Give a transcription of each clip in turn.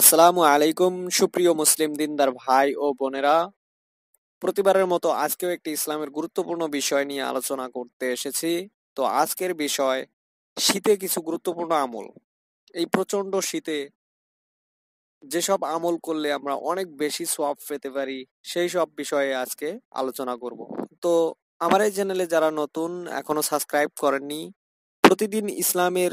আসসালামু আলাইকুম সুপ্রিয় মুসলিম দিনদার ভাই ও বোনেরা প্রতিবারের মতো আজকেও একটি ইসলামের গুরুত্বপূর্ণ বিষয় নিয়ে আলোচনা করতে এসেছি তো আজকের বিষয় শীতে কিছু গুরুত্বপূর্ণ আমল এই প্রচন্ড শীতে যেসব আমল করলে আমরা অনেক বেশি সোয়াব পেতে পারি সেই সব বিষয়ে আজকে আলোচনা করব তো আমার এই চ্যানেলে যারা নতুন এখনো সাবস্ক্রাইব করেননি প্রতিদিন ইসলামের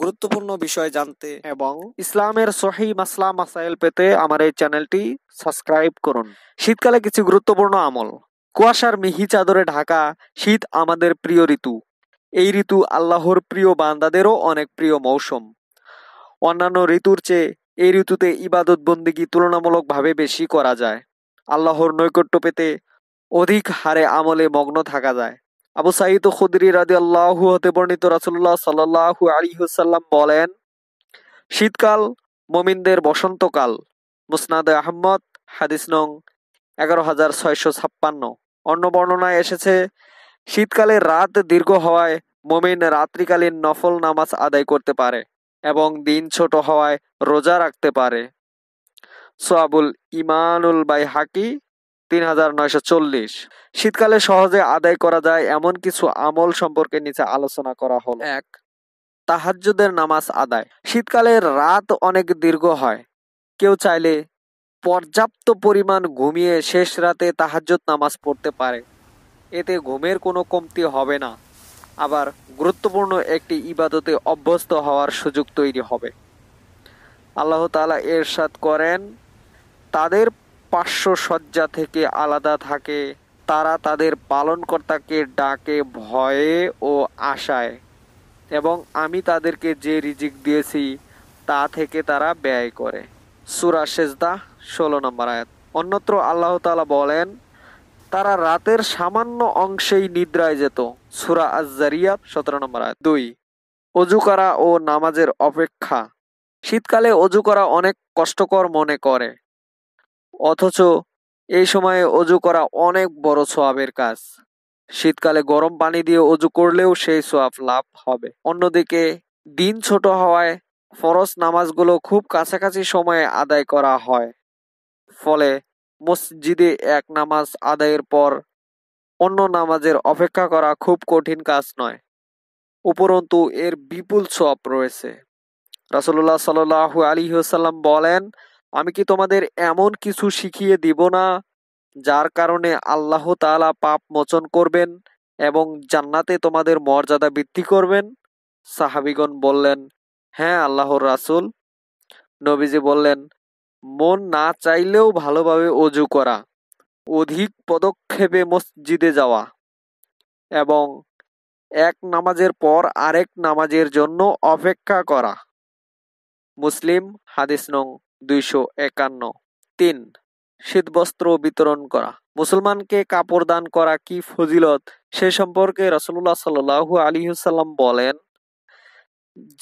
গুরুত্বপূর্ণ বিষয় জানতে এবং ইসলামের সহি মাসলা মাসাইল পেতে আমার এই চ্যানেলটি সাবস্ক্রাইব করুন শীতকালে কিছু গুরুত্বপূর্ণ আমল কুয়াশার মিহি চাদরে ঢাকা শীত আমাদের প্রিয় ঋতু এই ঋতু আল্লাহর প্রিয় বান্দাদেরও অনেক প্রিয় মৌসুম অন্যান্য ঋতুর চেয়ে এই ঋতুতে ইবাদত বন্দিগি তুলনামূলকভাবে বেশি করা যায় আল্লাহর নৈকট্য পেতে অধিক হারে আমলে মগ্ন থাকা যায় আবু সাঈদ খুদরি রাজি আল্লাহ হতে বর্ণিত রাসুল্লাহ সাল্লাহু আলিহুসাল্লাম বলেন শীতকাল মমিনদের বসন্তকাল মুসনাদ আহমদ হাদিস নং এগারো হাজার ছয়শো ছাপ্পান্ন অন্য বর্ণনায় এসেছে শীতকালে রাত দীর্ঘ হওয়ায় মমিন রাত্রিকালীন নফল নামাজ আদায় করতে পারে এবং দিন ছোট হওয়ায় রোজা রাখতে পারে সোয়াবুল ইমানুল বাই হাকি তিন হাজার নয়শো চল্লিশ শীতকালে সহজে আদায় করা যায় এমন কিছু আমল সম্পর্কে নিচে আলোচনা করা হল এক তাহাজ্জুদের নামাজ আদায় শীতকালে রাত অনেক দীর্ঘ হয় কেউ চাইলে পর্যাপ্ত পরিমাণ ঘুমিয়ে শেষ রাতে তাহাজ্জুদ নামাজ পড়তে পারে এতে ঘুমের কোনো কমতি হবে না আবার গুরুত্বপূর্ণ একটি ইবাদতে অভ্যস্ত হওয়ার সুযোগ তৈরি হবে আল্লাহ তালা এরশাদ করেন তাদের পার্শ্বসজ্জা থেকে আলাদা থাকে তারা তাদের পালনকর্তাকে ডাকে ভয়ে ও আশায় এবং আমি তাদেরকে যে রিজিক দিয়েছি তা থেকে তারা ব্যয় করে সুরা সেজদা ষোলো নম্বর আয়াত অন্যত্র আল্লাহ তালা বলেন তারা রাতের সামান্য অংশেই নিদ্রায় যেত সুরা আজারিয়া সতেরো নম্বর আয়াত দুই অজু করা ও নামাজের অপেক্ষা শীতকালে অজু করা অনেক কষ্টকর মনে করে অথচ এই সময়ে অজু করা অনেক বড় সোয়াবের কাজ শীতকালে গরম পানি দিয়ে অজু করলেও সেই সোয়াব লাভ হবে অন্যদিকে দিন ছোট হওয়ায় ফরজ নামাজগুলো খুব কাছাকাছি সময়ে আদায় করা হয় ফলে মসজিদে এক নামাজ আদায়ের পর অন্য নামাজের অপেক্ষা করা খুব কঠিন কাজ নয় উপরন্তু এর বিপুল সোয়াব রয়েছে রাসুল্লাহ সাল আলী হোসাল্লাম বলেন আমি কি তোমাদের এমন কিছু শিখিয়ে দিব না যার কারণে আল্লাহ তালা পাপ মোচন করবেন এবং জান্নাতে তোমাদের মর্যাদা বৃদ্ধি করবেন সাহাবিগণ বললেন হ্যাঁ আল্লাহর রাসুল নবীজি বললেন মন না চাইলেও ভালোভাবে অজু করা অধিক পদক্ষেপে মসজিদে যাওয়া এবং এক নামাজের পর আরেক নামাজের জন্য অপেক্ষা করা মুসলিম হাদিস নং দুইশো একান্ন তিন শীতবস্ত্র বিতরণ করা মুসলমানকে কাপড় দান করা কি ফজিলত সে সম্পর্কে রসুল্লাহ সাল আলী হুসাল্লাম বলেন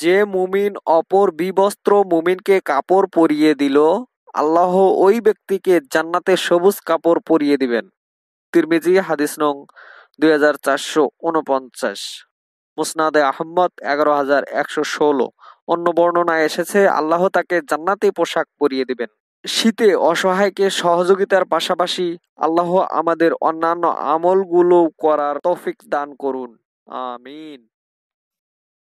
যে মুমিন অপর বিবস্ত্র মুমিনকে কাপড় পরিয়ে দিল আল্লাহ ওই ব্যক্তিকে জান্নাতে সবুজ কাপড় পরিয়ে দিবেন তিরমিজি হাদিস নং দুই হাজার চারশো উনপঞ্চাশ মুসনাদে আহম্মদ এগারো হাজার একশো ষোলো অন্য বর্ণনায় এসেছে আল্লাহ তাকে জান্নাতে পোশাক পরিয়ে দিবেন শীতে অসহায়কে সহযোগিতার পাশাপাশি আল্লাহ আমাদের অন্যান্য আমলগুলো করার তৌফিক দান করুন আমিন